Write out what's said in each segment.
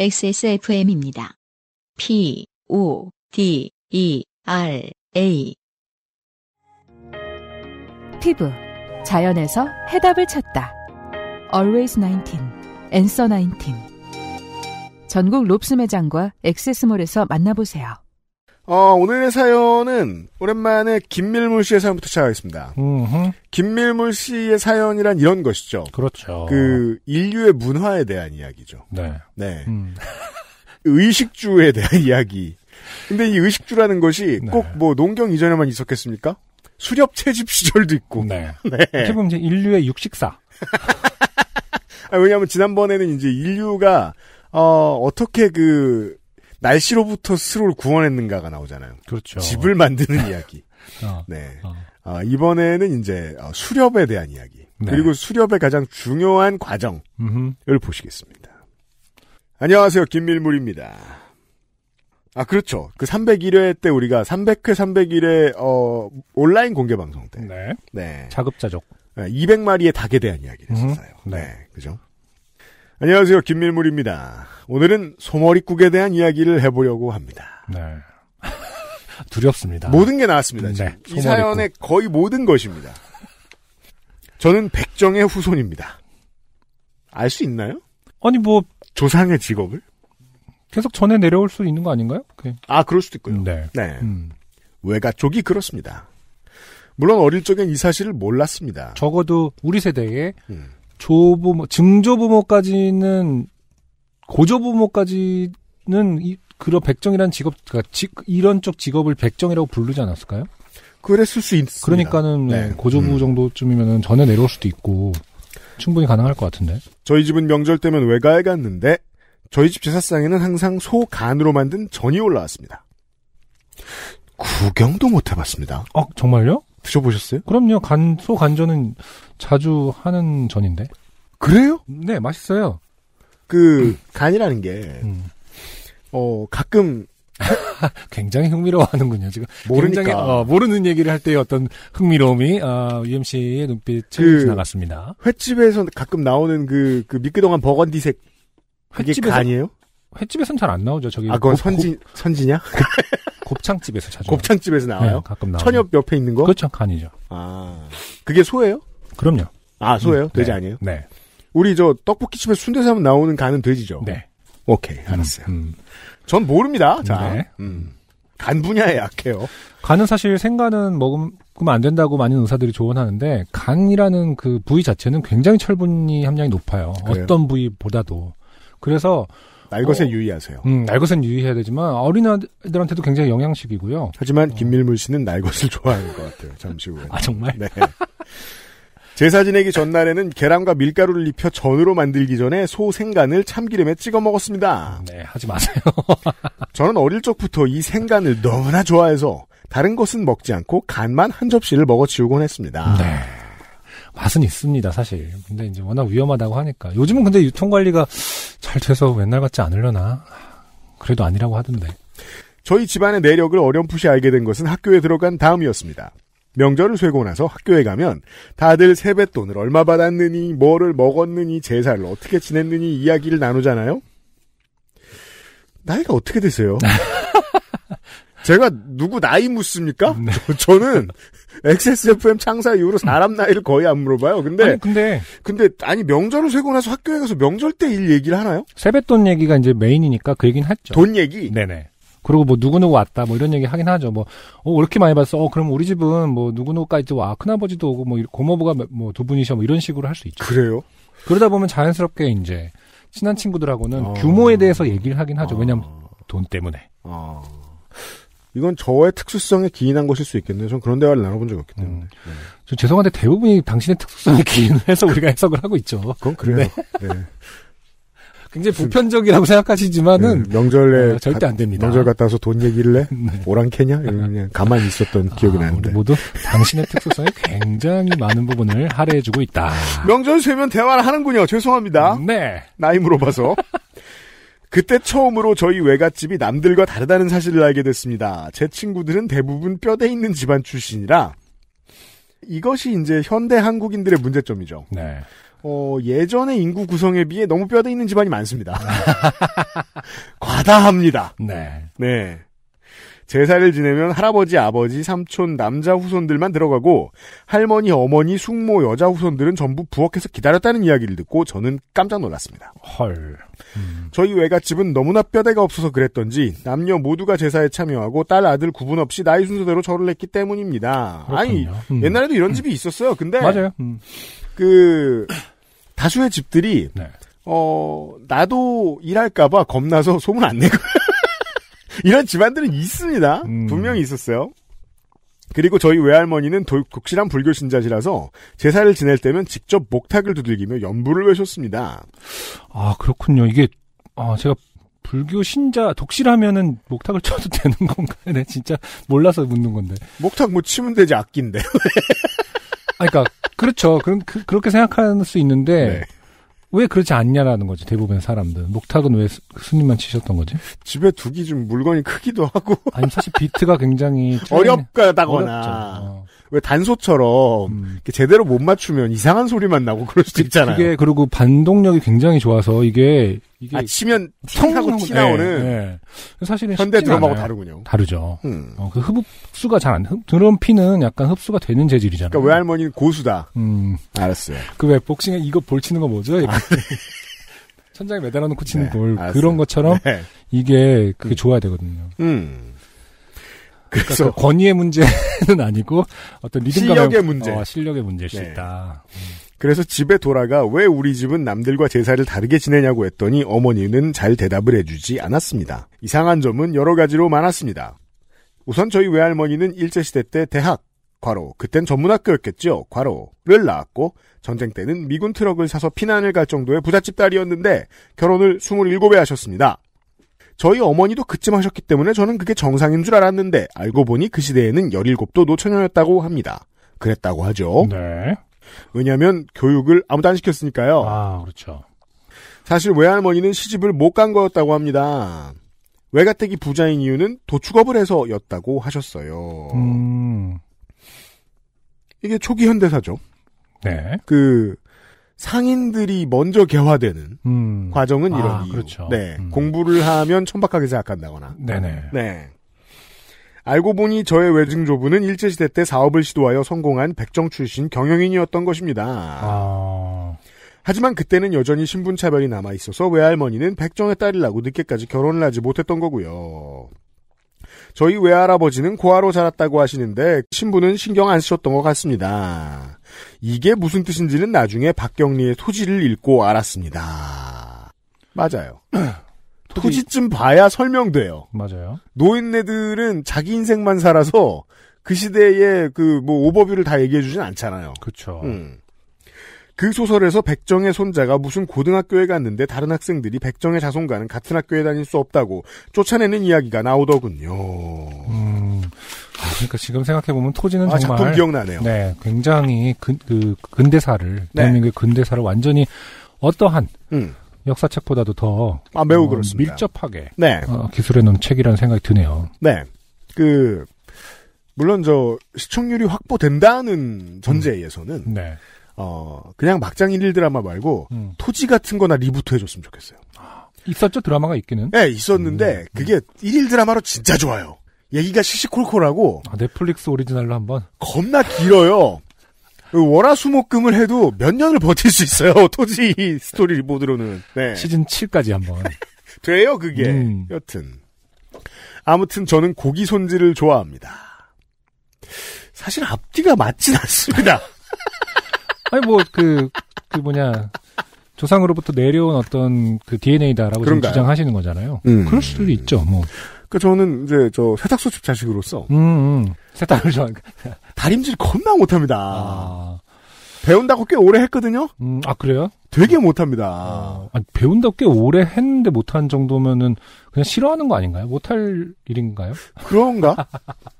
XSFM입니다. P, O, D, E, R, A. 피부. 자연에서 해답을 찾다. Always 19. Answer 19. 전국 롭스 매장과 x s 몰에서 만나보세요. 어, 오늘의 사연은 오랜만에 김밀물 씨의 사연부터 시작하겠습니다. 음흠. 김밀물 씨의 사연이란 이런 것이죠. 그렇죠. 그 인류의 문화에 대한 이야기죠. 네. 네. 음. 의식주에 대한 이야기. 근데 이 의식주라는 것이 네. 꼭뭐 농경 이전에만 있었겠습니까? 수렵 채집 시절도 있고. 네. 네. 지금 이제 인류의 육식사. 아, 왜냐하면 지난번에는 이제 인류가 어, 어떻게 그 날씨로부터 스스로를 구원했는가가 나오잖아요. 그렇죠. 집을 만드는 이야기. 어, 네. 어. 아, 이번에는 이제 어, 수렵에 대한 이야기. 네. 그리고 수렵의 가장 중요한 과정을 음흠. 보시겠습니다. 안녕하세요. 김밀물입니다. 아, 그렇죠. 그 301회 때 우리가 300회, 301회, 어, 온라인 공개 방송 때. 네. 네. 자급자족. 200마리의 닭에 대한 이야기를 했었어요. 네. 네. 그죠? 안녕하세요. 김밀물입니다. 오늘은 소머리국에 대한 이야기를 해보려고 합니다. 네. 두렵습니다. 모든 게 나왔습니다. 네, 이 사연의 거의 모든 것입니다. 저는 백정의 후손입니다. 알 수 있나요? 아니 뭐 조상의 직업을 계속 전해 내려올 수 있는 거 아닌가요? 그게. 아 그럴 수도 있고요. 네. 네. 음. 외가 족이 그렇습니다. 물론 어릴 적엔 이 사실을 몰랐습니다. 적어도 우리 세대에 음. 조부모, 증조부모까지는 고조부모까지는 이, 그런 백정이라는 직업, 그러니까 지, 이런 쪽 직업을 백정이라고 부르지 않았을까요? 그랬을 수 있습니다. 그러니까는 네. 네 고조부 음. 정도쯤이면 전에 내려올 수도 있고 충분히 가능할 것 같은데. 저희 집은 명절 때면 외가에 갔는데 저희 집 제사상에는 항상 소 간으로 만든 전이 올라왔습니다. 구경도 못 해봤습니다. 어, 정말요? 드셔보셨어요? 그럼요. 간, 소 간전은 자주 하는 전인데. 그래요? 네, 맛있어요. 그, 음. 간이라는 게, 음. 어, 가끔. 굉장히 흥미로워하는군요, 지금. 모르니까. 굉장히, 어, 모르는 얘기를 할 때의 어떤 흥미로움이, 아, UMC의 눈빛을 그, 지나갔습니다. 횟집에서 가끔 나오는 그, 그 미끄덩한 버건디색. 횟집에 간이에요? 횟집에선 잘 안 나오죠, 저기. 아, 그건 고, 선진, 선지냐? 곱창집에서 자주 곱창집에서 네, 나와요. 네, 가끔 나와요. 천엽 옆에 있는 거? 그렇죠. 간이죠. 아. 그게 소예요? 그럼요. 아, 소예요? 음, 돼지 네. 아니에요? 네. 우리 저 떡볶이집에 순대사 하면 나오는 간은 돼지죠. 네. 오케이. 알았어요. 음, 음. 전 모릅니다. 자. 네. 음. 간 분야에 약해요. 간은 사실 생간은 먹으면 안 된다고 많은 의사들이 조언하는데 간이라는 그 부위 자체는 굉장히 철분이 함량이 높아요. 그래요? 어떤 부위보다도. 그래서 날것에 어, 유의하세요. 음, 날것은 유의해야 되지만 어린아이들한테도 굉장히 영양식이고요. 하지만 어. 김밀물 씨는 날것을 좋아하는 것 같아요. 잠시 후에. 아 정말? 네. 제사 지내기 전날에는 계란과 밀가루를 입혀 전으로 만들기 전에 소 생간을 참기름에 찍어 먹었습니다. 네, 하지 마세요. 저는 어릴 적부터 이 생간을 너무나 좋아해서 다른 것은 먹지 않고 간만 한 접시를 먹어치우곤 했습니다. 네. 맛은 있습니다, 사실. 근데 이제 워낙 위험하다고 하니까. 요즘은 근데 유통관리가 잘 돼서 맨날 같지 않으려나? 그래도 아니라고 하던데. 저희 집안의 내력을 어렴풋이 알게 된 것은 학교에 들어간 다음이었습니다. 명절을 쇠고 나서 학교에 가면 다들 세뱃돈을 얼마 받았느니, 뭐를 먹었느니, 제사를 어떻게 지냈느니 이야기를 나누잖아요? 나이가 어떻게 되세요? 제가 누구 나이 묻습니까? 네. 저, 는 XSFM 창사 이후로 사람 나이를 거의 안 물어봐요. 근데 아니, 근데 근데 아니 명절을 세고 나서 학교에 가서 명절 때 일 얘기를 하나요? 세뱃돈 얘기가 이제 메인이니까 그 얘기는 했죠. 돈 얘기. 네네. 그리고 뭐 누구누구 왔다 뭐 이런 얘기 하긴 하죠. 뭐어 이렇게 많이 봤어. 어 그럼 우리 집은 뭐 누구누구까지 와 큰아버지도 오고 뭐 고모부가 뭐두 뭐 분이셔 뭐 이런 식으로 할 수 있죠. 그래요? 그러다 보면 자연스럽게 이제 친한 친구들하고는 어... 규모에 대해서 얘기를 하긴 하죠. 어... 왜냐면 돈 때문에. 어... 이건 저의 특수성에 기인한 것일 수 있겠네요. 전 그런 대화를 나눠본 적이 없기 때문에. 음, 네. 저 죄송한데 대부분이 당신의 특수성에 기인 해서 그 우리가 해석을 하고 있죠. 그건 그래요. 네. 네. 굉장히 보편적이라고 생각하시지만은 네, 명절에 어, 절대 안 됩니다. 명절 갔다 와서 돈 얘기를 해? 네. 오랑캐냐? 그냥 가만히 있었던 아, 기억이 나는데. 모두 당신의 특수성에 굉장히 많은 부분을 할애해주고 있다. 명절 세면 대화를 하는군요. 죄송합니다. 네. 나이 물어봐서. 그때 처음으로 저희 외갓집이 남들과 다르다는 사실을 알게 됐습니다. 제 친구들은 대부분 뼈대 있는 집안 출신이라 이것이 이제 현대 한국인들의 문제점이죠. 네. 어, 예전의 인구 구성에 비해 너무 뼈대 있는 집안이 많습니다. 과다합니다. 네. 네. 제사를 지내면 할아버지, 아버지, 삼촌, 남자 후손들만 들어가고 할머니, 어머니, 숙모, 여자 후손들은 전부 부엌에서 기다렸다는 이야기를 듣고 저는 깜짝 놀랐습니다. 헐. 음. 저희 외갓집은 너무나 뼈대가 없어서 그랬던지 남녀 모두가 제사에 참여하고 딸, 아들 구분 없이 나이 순서대로 절을 했기 때문입니다. 그렇군요. 아니, 음. 옛날에도 이런 집이 있었어요. 근데 맞아요. 음. 그 다수의 집들이 네. 어, 나도 일할까봐 겁나서 소문 안 내고요. 이런 집안들은 있습니다. 음. 분명히 있었어요. 그리고 저희 외할머니는 도, 독실한 불교 신자시라서 제사를 지낼 때면 직접 목탁을 두들기며 연불을 외셨습니다. 아 그렇군요. 이게 아 제가 불교 신자 독실하면은 목탁을 쳐도 되는 건가요? 네, 진짜 몰라서 묻는 건데. 목탁 뭐 치면 되지 악기인데. 아, 그러니까 그렇죠. 그런 그, 렇게 생각할 수 있는데 네. 왜 그렇지 않냐라는 거지 대부분 사람들 목탁은 왜 스, 스님만 치셨던 거지? 집에 두기 좀 물건이 크기도 하고 아니 사실 비트가 굉장히 어렵다거나 어. 왜 단소처럼 음. 제대로 못 맞추면 이상한 소리만 나고 그럴 수도 그, 있잖아요. 그게 그리고 반동력이 굉장히 좋아서 이게 이게 아, 치면 팅하고 티 나오는 네, 네. 사실은 현대 드럼하고 않아요. 다르군요. 다르죠. 음. 어, 그 흡수가 잘안 드럼 피는 약간 흡수가 되는 재질이잖아요. 그러니까 외할머니는 고수다. 음. 알았어요. 그왜 복싱에 이거 볼 치는 거 뭐죠? 아. 네. 천장에 매달아 놓고 치는 네, 볼 알았어요. 그런 것처럼 네. 이게 그게 음. 좋아야 되거든요. 음. 그러니까 그래서 그러니까 권위의 문제는 아니고 어떤 리듬감의 실력의 어, 문제, 어, 실력의 문제일 수 네. 있다. 그래서 집에 돌아가 왜 우리 집은 남들과 제사를 다르게 지내냐고 했더니 어머니는 잘 대답을 해주지 않았습니다. 이상한 점은 여러 가지로 많았습니다. 우선 저희 외할머니는 일제시대 때 대학, 과로, 그땐 전문학교였겠죠, 과로를 나왔고, 전쟁 때는 미군 트럭을 사서 피난을 갈 정도의 부잣집 딸이었는데, 결혼을 27에 하셨습니다. 저희 어머니도 그쯤 하셨기 때문에 저는 그게 정상인 줄 알았는데 알고 보니 그 시대에는 17도 노처녀였다고 합니다. 그랬다고 하죠. 네. 왜냐하면 교육을 아무도 안 시켰으니까요. 아 그렇죠. 사실 외할머니는 시집을 못 간 거였다고 합니다. 외가댁이 부자인 이유는 도축업을 해서였다고 하셨어요. 음. 이게 초기 현대사죠. 네. 그 상인들이 먼저 개화되는 음. 과정은 이런 아, 이유. 그렇죠. 네, 음. 공부를 하면 천박하게 생각한다거나. 네네. 네. 알고 보니 저의 외증조부는 일제시대 때 사업을 시도하여 성공한 백정 출신 경영인이었던 것입니다. 아... 하지만 그때는 여전히 신분차별이 남아있어서 외할머니는 백정의 딸이라고 늦게까지 결혼을 하지 못했던 거고요. 저희 외할아버지는 고아로 자랐다고 하시는데 신부는 신경 안 쓰셨던 것 같습니다. 이게 무슨 뜻인지는 나중에 박경리의 토지를 읽고 알았습니다. 맞아요. 토지... 쯤 봐야 설명돼요. 맞아요. 노인네들은 자기 인생만 살아서 그 시대의 그 뭐 오버뷰를 다 얘기해주진 않잖아요. 그렇죠. 음. 그 소설에서 백정의 손자가 무슨 고등학교에 갔는데 다른 학생들이 백정의 자손과는 같은 학교에 다닐 수 없다고 쫓아내는 이야기가 나오더군요. 그러니까 지금 생각해 보면 토지는 아, 정말 작품 기억나네요. 네, 굉장히 근, 그 근대사를 네. 대한민국의 근대사를 완전히 어떠한 음. 역사책보다도 더 아, 매우 어, 그렇습니다. 음, 밀접하게 네. 어, 기술해 놓은 책이라는 생각이 드네요. 네, 그 물론 저 시청률이 확보된다는 전제에서는 음. 네. 어 그냥 막장 일일 드라마 말고 음. 토지 같은 거나 리부트 해줬으면 좋겠어요. 있었죠 드라마가 있기는? 네 있었는데 음. 그게 일일 드라마로 진짜 좋아요. 얘기가 시시콜콜하고 아, 넷플릭스 오리지널로 한번 겁나 길어요. 그 월화수목금을 해도 몇 년을 버틸 수 있어요. 토지 스토리 리보드로는 네. 시즌 7까지 한번 돼요 그게. 음. 여튼 아무튼 저는 고기 손질을 좋아합니다. 사실 앞뒤가 맞진 않습니다. 아니 뭐그그 그 뭐냐 조상으로부터 내려온 어떤 그 DNA다라고 지금 주장하시는 거잖아요. 음. 그럴 수도 있죠. 뭐그 저는 이제 저 세탁소집 자식으로서 음, 음. 세탁을 좋아 다림질 겁나 못합니다. 아. 배운다고 꽤 오래 했거든요. 음, 아 그래요? 되게 못합니다. 아, 아니, 배운다고 꽤 오래 했는데 못한 정도면은 그냥 싫어하는 거 아닌가요? 못할 일인가요? 그런가?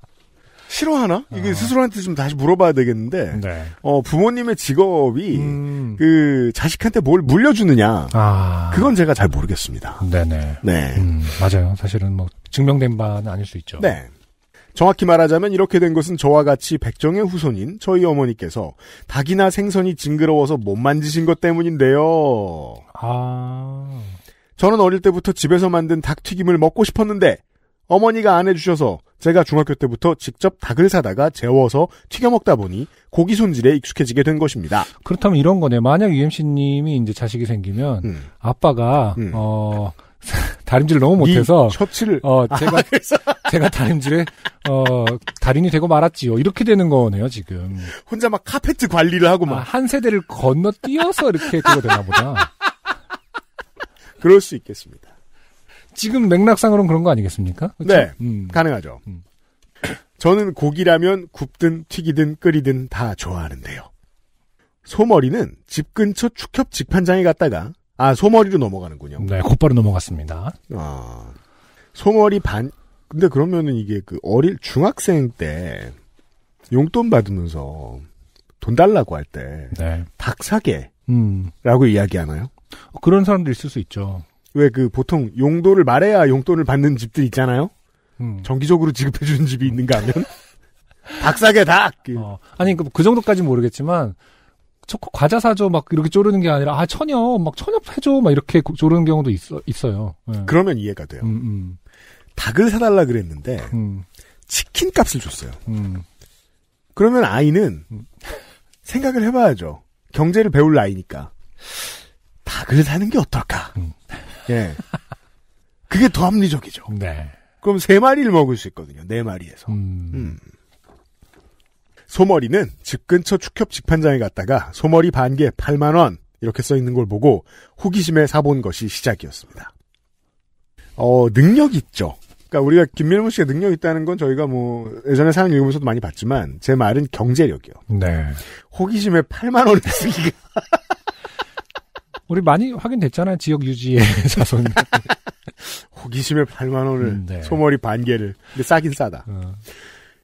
싫어하나? 이게 어. 스스로한테 좀 다시 물어봐야 되겠는데, 네. 어, 부모님의 직업이, 음. 그, 자식한테 뭘 물려주느냐. 아. 그건 제가 잘 모르겠습니다. 네네. 네. 음, 맞아요. 사실은 뭐, 증명된 바는 아닐 수 있죠. 네. 정확히 말하자면 이렇게 된 것은 저와 같이 백정의 후손인 저희 어머니께서 닭이나 생선이 징그러워서 못 만지신 것 때문인데요. 아. 저는 어릴 때부터 집에서 만든 닭 튀김을 먹고 싶었는데 어머니가 안 해주셔서 제가 중학교 때부터 직접 닭을 사다가 재워서 튀겨 먹다 보니 고기 손질에 익숙해지게 된 것입니다. 그렇다면 이런 거네요. 만약 UMC님이 이제 자식이 생기면 음. 아빠가 음. 어 다림질 을 너무 못해서 셔츠를 어 제가 아, 제가 다림질에 어 달인이 되고 말았지요 이렇게 되는 거네요 지금 혼자 막 카페트 관리를 하고 막한 아, 세대를 건너뛰어서 이렇게 그거 되나 보다 그럴 수 있겠습니다 지금 맥락상으로는 그런 거 아니겠습니까? 그쵸? 네, 음. 가능하죠. 음. 저는 고기라면 굽든 튀기든 끓이든 다 좋아하는데요. 소머리는 집 근처 축협 직판장에 갔다가 아 소머리로 넘어가는군요. 네, 곧바로 넘어갔습니다. 아 소머리 반 근데 그러면은 이게 그 어릴 중학생 때 용돈 받으면서 돈 달라고 할 때닭 네. 사게 라고 음. 이야기하나요? 그런 사람도 있을 수 있죠. 왜그 보통 용도를 말해야 용돈을 받는 집들 있잖아요. 음. 정기적으로 지급해 주는 집이 있는가 하면 박사게 닭. 어, 아니 그, 그 정도까지는 모르겠지만 초코 과자 사줘 막 이렇게 조르는 게 아니라 아 천엽 막 천엽 해줘 막 이렇게 조르는 경우도 있어 있어요. 네. 그러면 이해가 돼요. 음, 음. 닭을 사달라 그랬는데 음. 치킨 값을 줬어요. 음. 그러면 아이는 음. 생각을 해봐야죠. 경제를 배울 나이니까 닭을 사는 게 어떨까. 예. 그게 더 합리적이죠. 네. 그럼 세 마리를 먹을 수 있거든요. 네 마리에서. 음. 음. 소머리는 집 근처 축협 직판장에 갔다가 소머리 반 개 8만 원 이렇게 써 있는 걸 보고 호기심에 사본 것이 시작이었습니다. 어 능력 있죠. 그러니까 우리가 김민호 씨가 능력 있다는 건 저희가 뭐 예전에 사연 읽으면서도 많이 봤지만 제 말은 경제력이요. 네. 호기심에 8만 원을 쓰기가 우리 많이 확인됐잖아요. 지역 유지의 자손. 호기심에 8만 원을 음, 네. 소머리 반 개를. 근데 싸긴 싸다. 어.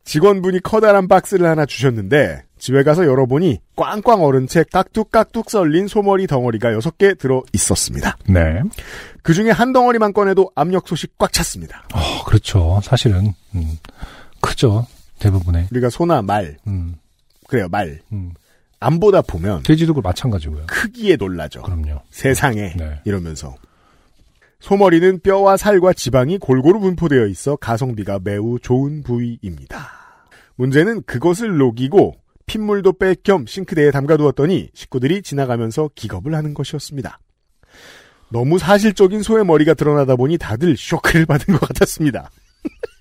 직원분이 커다란 박스를 하나 주셨는데 집에 가서 열어보니 꽝꽝 얼은 채 깍둑깍둑 썰린 소머리 덩어리가 6개 들어 있었습니다. 네. 그 중에 한 덩어리만 꺼내도 압력 소식 꽉 찼습니다. 어, 그렇죠. 사실은 음, 크죠. 대부분의 우리가 소나 말. 음. 그래요, 말. 음. 안 보다 보면 돼지도을 마찬가지고요. 크기에 놀라죠. 그럼요. 세상에 네. 이러면서 소머리는 뼈와 살과 지방이 골고루 분포되어 있어 가성비가 매우 좋은 부위입니다. 문제는 그것을 녹이고 핏물도 뺄겸 싱크대에 담가두었더니 식구들이 지나가면서 기겁을 하는 것이었습니다. 너무 사실적인 소의 머리가 드러나다 보니 다들 쇼크를 받은 것 같았습니다.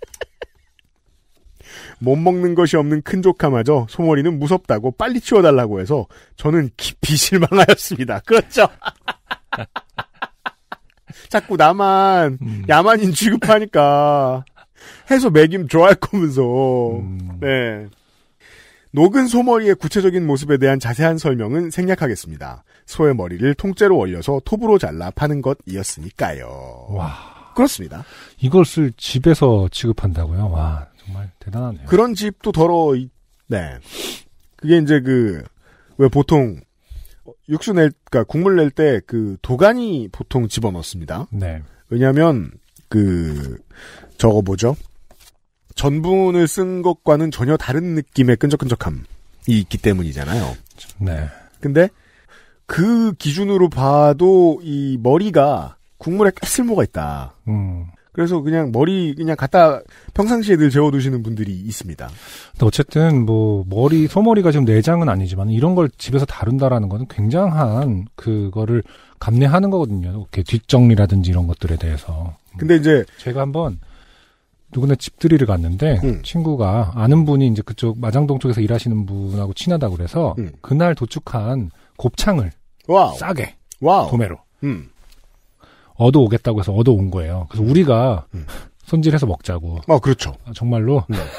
못 먹는 것이 없는 큰 조카마저 소머리는 무섭다고 빨리 치워달라고 해서 저는 깊이 실망하였습니다. 그렇죠. 자꾸 나만 음. 야만인 취급하니까 해서 매김 좋아할 거면서 음. 네. 녹은 소머리의 구체적인 모습에 대한 자세한 설명은 생략하겠습니다. 소의 머리를 통째로 얼려서 톱으로 잘라 파는 것이었으니까요. 와. 그렇습니다. 이것을 집에서 취급한다고요? 와. 대단하네요. 그런 집도 더러 네. 그게 이제 그 왜 보통 육수 낼, 그니까 국물 낼 때 그 도가니 보통 집어 넣습니다. 네. 왜냐하면 그 저거 뭐죠? 전분을 쓴 것과는 전혀 다른 느낌의 끈적끈적함이 있기 때문이잖아요. 네. 근데 그 기준으로 봐도 이 머리가 국물에 꽤 쓸모가 있다. 음. 그래서 그냥 머리 그냥 갖다 평상시에 늘 재워두시는 분들이 있습니다. 어쨌든 뭐 머리 소머리가 지금 내장은 아니지만 이런 걸 집에서 다룬다라는 것은 굉장한 그거를 감내하는 거거든요. 이렇게 뒷정리라든지 이런 것들에 대해서. 근데 이제 제가 한번 누구네 집들이를 갔는데 음. 친구가 아는 분이 이제 그쪽 마장동 쪽에서 일하시는 분하고 친하다 그래서 음. 그날 도축한 곱창을 와우. 싸게 와우. 도매로 음. 얻어오겠다고 해서 얻어온 거예요. 그래서 음. 우리가 음. 손질해서 먹자고. 아, 그렇죠. 아, 정말로. 네.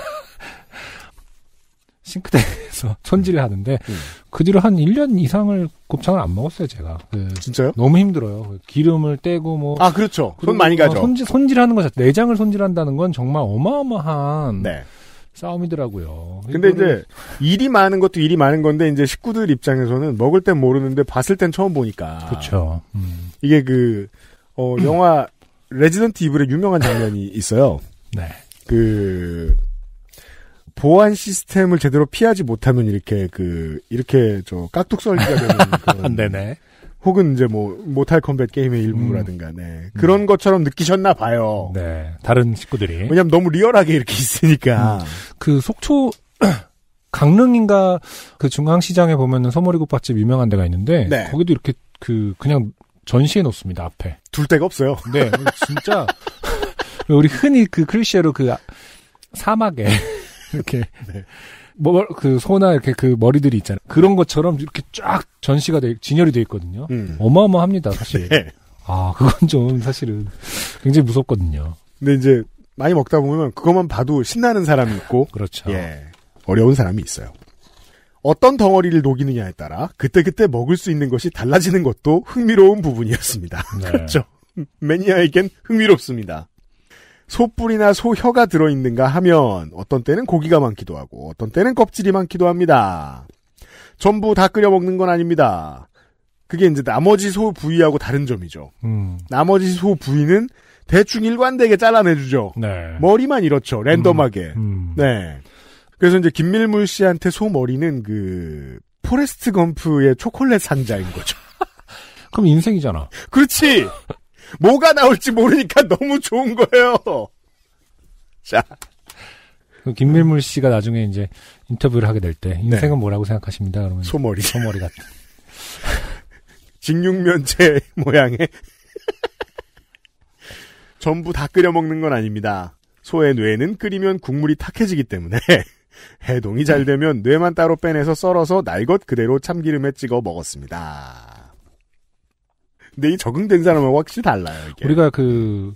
싱크대에서 손질을 하는데 음. 음. 그 뒤로 한 1년 이상을 곱창을 안 먹었어요, 제가. 네. 진짜요? 너무 힘들어요. 그 기름을 떼고 뭐 아, 그렇죠. 손 많이 가죠. 손질 손질하는 거 자체 내장을 손질한다는 건 정말 어마어마한 네. 싸움이더라고요. 근데 이제 일이 많은 것도 일이 많은 건데 이제 식구들 입장에서는 먹을 땐 모르는데 봤을 땐 처음 보니까. 그렇죠. 음. 이게 그 어, 영화 레지던트 이블의 유명한 장면이 있어요. 네. 그 보안 시스템을 제대로 피하지 못하면 이렇게 그 이렇게 저 깍둑 썰기가 되는 그 네네. 혹은 이제 뭐 모탈 컴뱃 게임의 일부라든가 음. 네. 음. 그런 것처럼 느끼셨나 봐요. 네. 다른 식구들이. 왜냐면 너무 리얼하게 이렇게 있으니까. 음. 그 속초 강릉인가 그 중앙시장에 보면은 소머리국밥집 유명한 데가 있는데 네. 거기도 이렇게 그 그냥 전시해 놓습니다 앞에. 둘 데가 없어요. 네, 진짜 우리 흔히 그 클리셰로 그 사막에 이렇게 네. 뭐그 소나 이렇게 그 머리들이 있잖아요. 그런 것처럼 이렇게 쫙 전시가 돼 진열이 돼 있거든요. 음. 어마어마합니다 사실. 네. 아 그건 좀 사실은 굉장히 무섭거든요. 근데 이제 많이 먹다 보면 그것만 봐도 신나는 사람이 있고 그렇죠. 예. 어려운 사람이 있어요. 어떤 덩어리를 녹이느냐에 따라 그때그때 먹을 수 있는 것이 달라지는 것도 흥미로운 부분이었습니다. 네. 그렇죠. 매니아에겐 흥미롭습니다. 소뿔이나 소혀가 들어있는가 하면 어떤 때는 고기가 많기도 하고 어떤 때는 껍질이 많기도 합니다. 전부 다 끓여 먹는 건 아닙니다. 그게 이제 나머지 소 부위하고 다른 점이죠. 음. 나머지 소 부위는 대충 일관되게 잘라내주죠. 네. 머리만 이렇죠. 랜덤하게. 음. 음. 네. 그래서 이제 김밀물 씨한테 소머리는 그 포레스트 검프의 초콜릿 상자인 거죠. 그럼 인생이잖아. 그렇지. 뭐가 나올지 모르니까 너무 좋은 거예요. 자. 그 김밀물 씨가 나중에 이제 인터뷰를 하게 될때 네. 인생은 네. 뭐라고 생각하십니다. 그러면 소머리. 소머리 같 직육면체 모양의 전부 다 끓여 먹는 건 아닙니다. 소의 뇌는 끓이면 국물이 탁해지기 때문에 해동이 잘 되면 뇌만 따로 빼내서 썰어서 날 것 그대로 참기름에 찍어 먹었습니다. 근데 이 적응된 사람은 확실히 달라요. 이게. 우리가 그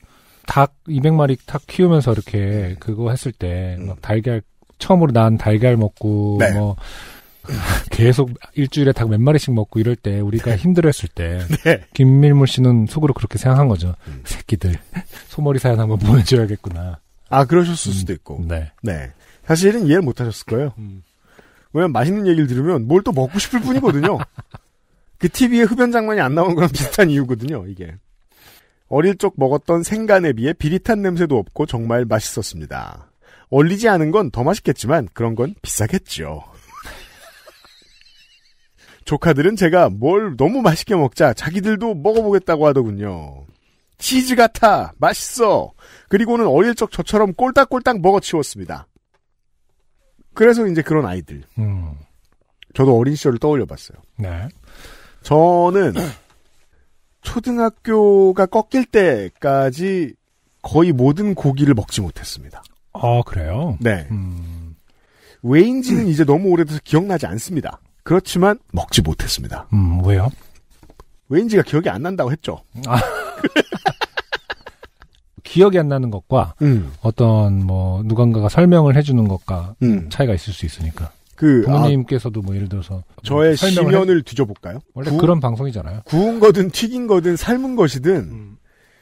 닭 200마리 닭 키우면서 이렇게 그거 했을 때막 음. 달걀 처음으로 난 달걀 먹고 네. 뭐 계속 일주일에 닭 몇 마리씩 먹고 이럴 때 우리가 힘들었을 때 네. 김밀물 씨는 속으로 그렇게 생각한 거죠. 음. 새끼들 소머리 사연 한번 보여줘야겠구나. 아 그러셨을 음, 수도 있고. 네. 네. 사실은 이해를 못 하셨을 거예요. 음. 왜냐면 맛있는 얘기를 들으면 뭘 또 먹고 싶을 뿐이거든요. 그 TV에 흡연장면이안 나온 거랑 비슷한 이유거든요, 이게. 어릴 적 먹었던 생간에 비해 비릿한 냄새도 없고 정말 맛있었습니다. 얼리지 않은 건 더 맛있겠지만 그런 건 비싸겠죠. 조카들은 제가 뭘 너무 맛있게 먹자 자기들도 먹어보겠다고 하더군요. 치즈 같아! 맛있어! 그리고는 어릴 적 저처럼 꼴딱꼴딱 먹어치웠습니다. 그래서 이제 그런 아이들. 음. 저도 어린 시절을 떠올려 봤어요. 네. 저는 초등학교가 꺾일 때까지 거의 모든 고기를 먹지 못했습니다. 아, 그래요? 네. 음. 왜인지는 이제 너무 오래돼서 기억나지 않습니다. 그렇지만 먹지 못했습니다. 음, 왜요? 왜인지가 기억이 안 난다고 했죠. 아. 기억이 안 나는 것과 음. 어떤 뭐 누군가가 설명을 해주는 것과 음. 차이가 있을 수 있으니까. 그 아, 부모님께서도 아, 뭐 예를 들어서 뭐 저의 시면을 해... 뒤져볼까요? 원래 구, 그런 방송이잖아요. 구운 거든 튀긴 거든 삶은 것이든 음.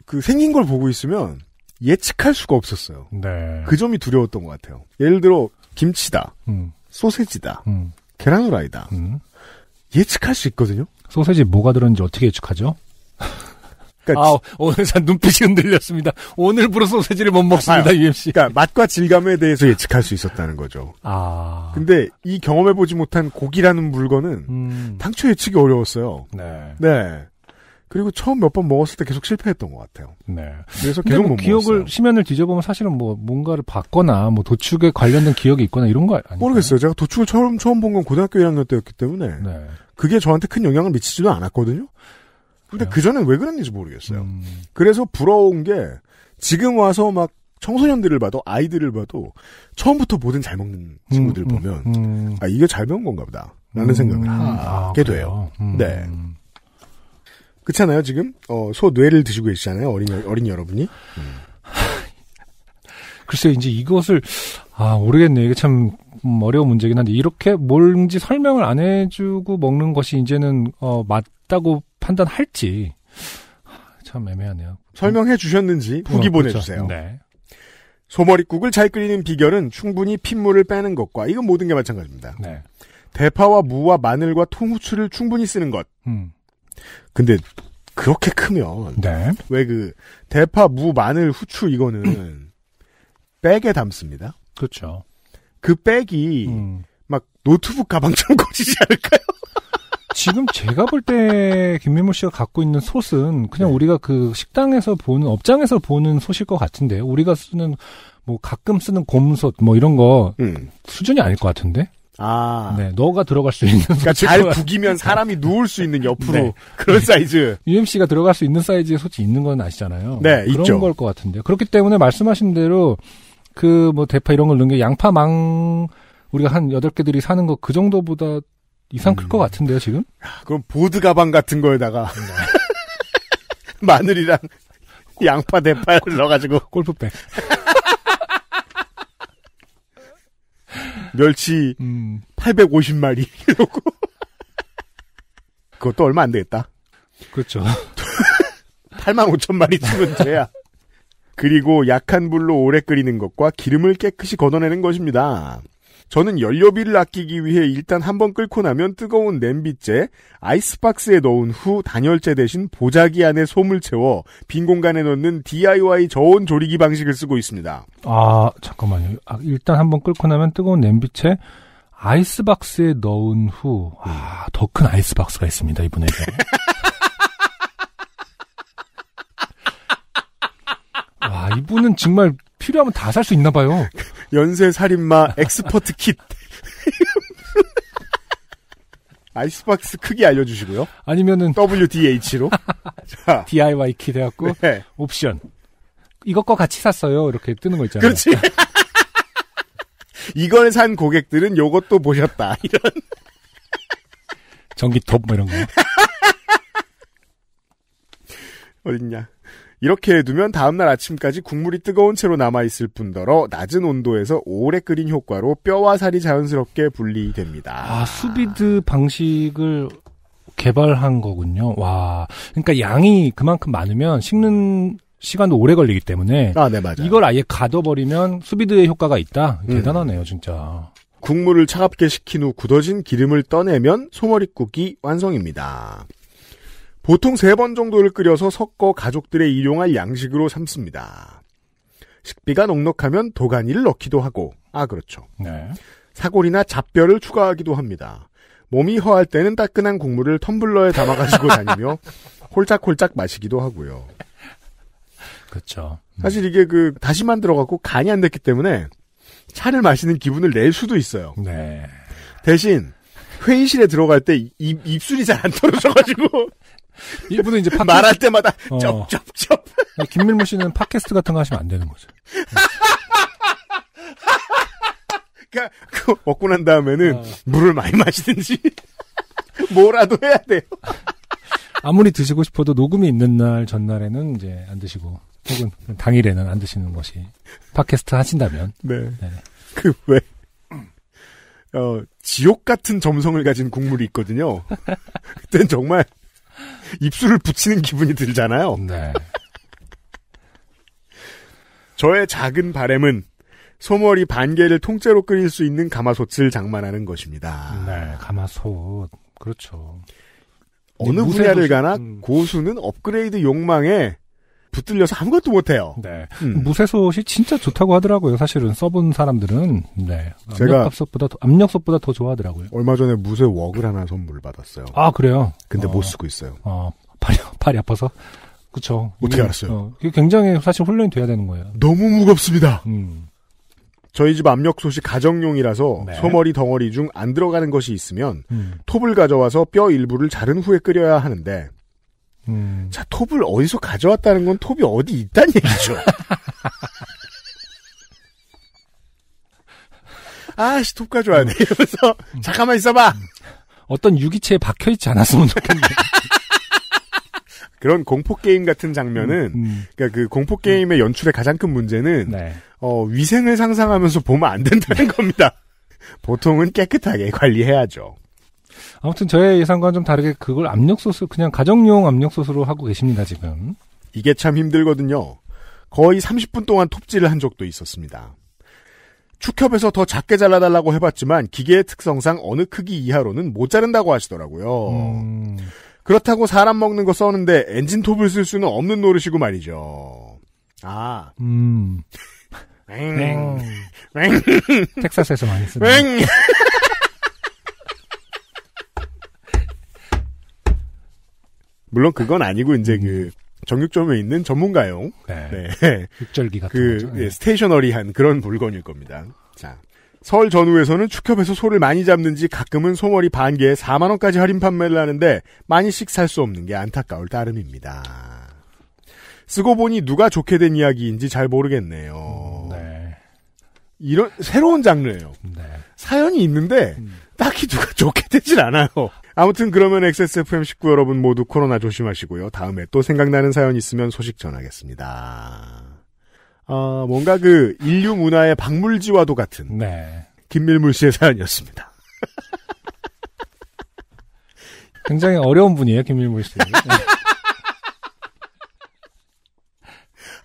그 생긴 걸 보고 있으면 예측할 수가 없었어요. 네. 그 점이 두려웠던 것 같아요. 예를 들어 김치다, 음. 소세지다, 음. 계란후라이다. 음. 예측할 수 있거든요. 소세지 뭐가 들었는지 어떻게 예측하죠? 그러니까 아, 오늘 산 눈빛이 흔들렸습니다. 오늘부로 소세지를 못 먹습니다, 아, UMC. 그러니까 맛과 질감에 대해서 예측할 수 있었다는 거죠. 아. 근데 이 경험해보지 못한 고기라는 물건은 음. 당초 예측이 어려웠어요. 네. 네. 그리고 처음 몇 번 먹었을 때 계속 실패했던 것 같아요. 네. 그래서 계속 뭐못 기억을 먹었어요. 시면을 뒤져보면 사실은 뭐 뭔가를 봤거나 뭐 도축에 관련된 기억이 있거나 이런 거 아니에요? 모르겠어요. 제가 도축을 처음 처음 본 건 고등학교 1학년 때였기 때문에 네. 그게 저한테 큰 영향을 미치지도 않았거든요. 근데 네. 그 전엔 왜 그랬는지 모르겠어요. 음. 그래서 부러운 게 지금 와서 막 청소년들을 봐도 아이들을 봐도 처음부터 뭐든 잘 먹는 음, 친구들 음, 보면 음, 아 이게 잘먹운 건가 보다 라는 음. 생각을 아, 하게 아, 돼요. 음. 네. 그렇잖아요 지금 어, 소 뇌를 드시고 계시잖아요 어린 어린 여러분이. 글쎄 이제 이것을 아 모르겠네 이게 참 어려운 문제긴 한데 이렇게 뭔지 설명을 안 해주고 먹는 것이 이제는 어, 맞다고 판단할지 참 애매하네요. 설명해 주셨는지 후기 그렇죠. 보내주세요. 네. 소머리국을 잘 끓이는 비결은 충분히 핏물을 빼는 것과 이건 모든 게 마찬가지입니다. 네. 대파와 무와 마늘과 통후추를 충분히 쓰는 것. 음. 근데 그렇게 크면 네. 왜그 대파, 무, 마늘, 후추 이거는 백에 담습니다. 그렇죠. 그 백이 음. 막 노트북 가방처럼 커지지 않을까요? 지금 제가 볼 때 김민모 씨가 갖고 있는 솥은 그냥 네. 우리가 그 식당에서 보는 업장에서 보는 솥일 것같은데 우리가 쓰는 뭐 가끔 쓰는 곰솥 뭐 이런 거 음. 수준이 아닐 것 같은데. 아. 네, 너가 들어갈 수 있는. 그러니까 잘 구기면 사람이 누울 수 있는 옆으로 네. 그런 사이즈. UMC가 들어갈 수 있는 사이즈의 솥이 있는 건 아시잖아요. 네, 그런 있죠. 걸것 같은데. 그렇기 때문에 말씀하신 대로 그 뭐 대파 이런 걸넣는게 양파망 우리가 한 여덟 개들이 사는 거 그 정도보다 이상 음. 클것 같은데요, 지금? 아, 그럼 보드 가방 같은 거에다가 마늘이랑 양파 대파를 넣어가지고 골프백. 멸치 음. 850마리 이러고 그것도 얼마 안 되겠다. 그렇죠. 8만 5천 마리 치은 돼야. 그리고 약한 불로 오래 끓이는 것과 기름을 깨끗이 걷어내는 것입니다. 저는 연료비를 아끼기 위해 일단 한번 끓고 나면 뜨거운 냄비째 아이스박스에 넣은 후 단열재 대신 보자기 안에 솜을 채워 빈 공간에 넣는 DIY 저온 조리기 방식을 쓰고 있습니다. 아 잠깐만요. 아, 일단 한번 끓고 나면 뜨거운 냄비째 아이스박스에 넣은 후, 아, 더 큰 아이스박스가 있습니다, 이분에게. 와, 이분은 정말 필요하면 다 살 수 있나 봐요. 연쇄 살인마 엑스퍼트 킷. 아이스박스 크기 알려주시고요. 아니면은 WDH로 자. DIY 키되었고 네. 옵션 이것과 같이 샀어요. 이렇게 뜨는 거 있잖아요. 그렇지. 이걸 산 고객들은 이것도 보셨다. 이런 전기톱 뭐 이런 거. 어딨냐? 이렇게 해두면 다음날 아침까지 국물이 뜨거운 채로 남아있을 뿐더러 낮은 온도에서 오래 끓인 효과로 뼈와 살이 자연스럽게 분리됩니다. 아, 수비드 방식을 개발한 거군요. 와. 그러니까 양이 그만큼 많으면 식는 시간도 오래 걸리기 때문에 아, 네, 맞아요. 이걸 아예 가둬버리면 수비드의 효과가 있다. 음. 대단하네요, 진짜. 국물을 차갑게 식힌 후 굳어진 기름을 떠내면 소머리국이 완성입니다. 보통 세 번 정도를 끓여서 섞어 가족들의 일용할 양식으로 삼습니다. 식비가 넉넉하면 도가니를 넣기도 하고, 아, 그렇죠. 네. 사골이나 잡뼈를 추가하기도 합니다. 몸이 허할 때는 따끈한 국물을 텀블러에 담아가지고 다니며 홀짝홀짝 마시기도 하고요. 그렇죠. 음. 사실 이게 그 다시 만들어갖고 간이 안 됐기 때문에 차를 마시는 기분을 낼 수도 있어요. 네. 대신 회의실에 들어갈 때 입, 입술이 잘 안 떨어져가지고. 이분은 이제 팟캐스트... 말할 때마다 어. 쩝쩝쩝. 김민모 씨는 팟캐스트 같은 거 하시면 안 되는 거죠. 그러니까 그 먹고 난 다음에는 어. 물을 많이 마시든지 뭐라도 해야 돼요. 아무리 드시고 싶어도 녹음이 있는 날 전날에는 이제 안 드시고 혹은 당일에는 안 드시는 것이 팟캐스트 하신다면 네. 네. 그왜 어, 지옥 같은 점성을 가진 국물이 있거든요. 그땐 정말 입술을 붙이는 기분이 들잖아요. 네. 저의 작은 바램은 소머리 반 개를 통째로 끓일 수 있는 가마솥을 장만하는 것입니다. 네, 가마솥. 그렇죠. 어느 분야를 가나 음. 고수는 업그레이드 욕망에 붙들려서 아무것도 못해요. 네. 음. 무쇠솥이 진짜 좋다고 하더라고요. 사실은 써본 사람들은 네. 제가 압력솥보다 더, 압력솥보다 더 좋아하더라고요. 얼마 전에 무쇠 웍을 하나 선물을 받았어요. 아 그래요? 근데 어. 못 쓰고 있어요. 어, 팔이 팔이 아파서. 그쵸. 어떻게 이 알았어요? 어, 이게 굉장히 사실 훈련이 돼야 되는 거예요. 너무 무겁습니다. 음. 저희 집 압력솥이 가정용이라서 네. 소머리 덩어리 중 안 들어가는 것이 있으면 음. 톱을 가져와서 뼈 일부를 자른 후에 끓여야 하는데 음. 자, 톱을 어디서 가져왔다는 건 톱이 어디 있다는 얘기죠. 아씨, 톱 가져와야 돼. 음. 이러면서, 음. 잠깐만 있어봐! 어떤 유기체에 박혀있지 않았으면 좋겠네. 그런 공포 게임 같은 장면은 음, 음. 그러니까 그 공포 게임의 연출의 가장 큰 문제는 네. 어, 위생을 상상하면서 보면 안 된다는 겁니다. 보통은 깨끗하게 관리해야죠. 아무튼 저의 예상과는 좀 다르게 그걸 압력솥을 그냥 가정용 압력솥으로 하고 계십니다, 지금. 이게 참 힘들거든요. 거의 30분 동안 톱질을 한 적도 있었습니다. 축협에서 더 작게 잘라달라고 해봤지만 기계의 특성상 어느 크기 이하로는 못 자른다고 하시더라고요. 음... 그렇다고 사람 먹는 거 써는데 엔진톱을 쓸 수는 없는 노릇이고 말이죠. 아. 음. 랭. 랭. 음. 텍사스에서 많이 쓰는. 랭. 물론 그건 아니고 이제 음. 그 정육점에 있는 전문가용 네. 네. 육절기 같은 그 거죠? 예, 네. 스테이셔너리한 그런 물건일 겁니다. 자. 설 전후에서는 축협에서 소를 많이 잡는지 가끔은 소머리 반 개에 4만 원까지 할인 판매를 하는데 많이씩 살 수 없는 게 안타까울 따름입니다. 쓰고 보니 누가 좋게 된 이야기인지 잘 모르겠네요. 이런 새로운 장르예요. 네. 사연이 있는데 음. 딱히 누가 좋게 되질 않아요. 아무튼 그러면 XSFM 식구 여러분 모두 코로나 조심하시고요. 다음에 또 생각나는 사연 있으면 소식 전하겠습니다. 어, 뭔가 그 인류 문화의 박물지와도 같은 네. 김밀물 씨의 사연이었습니다. 굉장히 어려운 분이에요, 김밀물 씨.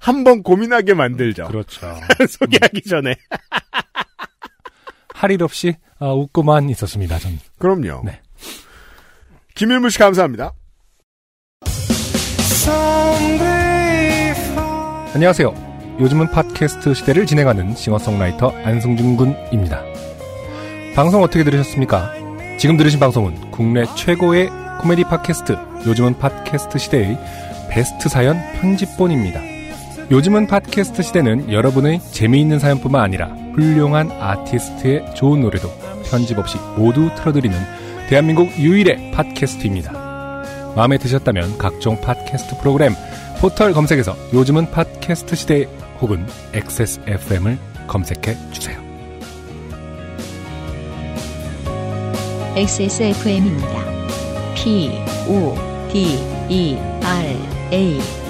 한번 고민하게 만들죠. 그렇죠. 소개하기 음. 전에. 할 일 없이 아, 웃고만 있었습니다, 저 그럼요. 네. 김일무 씨 감사합니다. 안녕하세요. 요즘은 팟캐스트 시대를 진행하는 싱어송라이터 안승준 군입니다. 방송 어떻게 들으셨습니까? 지금 들으신 방송은 국내 최고의 코미디 팟캐스트 요즘은 팟캐스트 시대의 베스트 사연 편집본입니다. 요즘은 팟캐스트 시대는 여러분의 재미있는 사연뿐만 아니라 훌륭한 아티스트의 좋은 노래도 편집 없이 모두 틀어드리는 대한민국 유일의 팟캐스트입니다. 마음에 드셨다면 각종 팟캐스트 프로그램 포털 검색에서 요즘은 팟캐스트 시대 혹은 XSFM을 검색해 주세요. XSFM입니다. P O D E R A